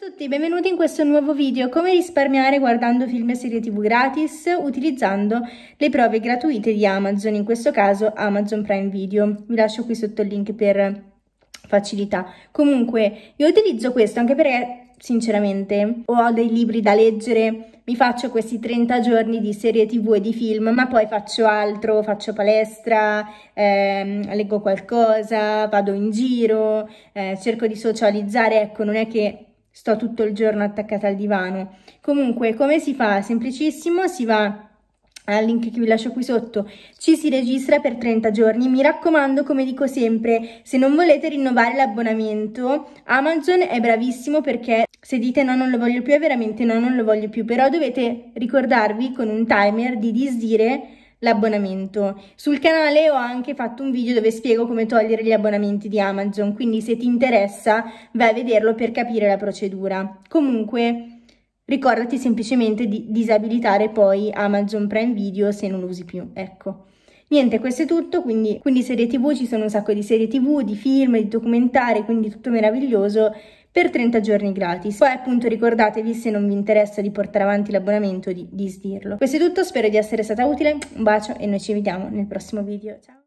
Ciao a tutti, benvenuti in questo nuovo video come risparmiare guardando film e serie tv gratis utilizzando le prove gratuite di Amazon, in questo caso Amazon Prime Video. Vi lascio qui sotto il link per facilità. Comunque io utilizzo questo anche perché sinceramente ho dei libri da leggere, mi faccio questi 30 giorni di serie tv e di film ma poi faccio altro, faccio palestra, ehm, leggo qualcosa, vado in giro, eh, cerco di socializzare, ecco non è che sto tutto il giorno attaccata al divano. Comunque, come si fa? Semplicissimo, si va al link che vi lascio qui sotto, ci si registra per 30 giorni. Mi raccomando, come dico sempre, se non volete rinnovare l'abbonamento, Amazon è bravissimo perché se dite no, non lo voglio più, è veramente no, non lo voglio più, però dovete ricordarvi con un timer di disdire l'abbonamento. Sul canale ho anche fatto un video dove spiego come togliere gli abbonamenti di Amazon, quindi se ti interessa vai a vederlo per capire la procedura. Comunque ricordati semplicemente di disabilitare poi Amazon Prime Video se non lo usi più, ecco. Niente, questo è tutto, quindi, quindi serie tv, ci sono un sacco di serie tv, di film, di documentari, quindi tutto meraviglioso per 30 giorni gratis. Poi appunto ricordatevi se non vi interessa di portare avanti l'abbonamento di disdirlo. Questo è tutto, spero di essere stata utile, un bacio e noi ci vediamo nel prossimo video, ciao!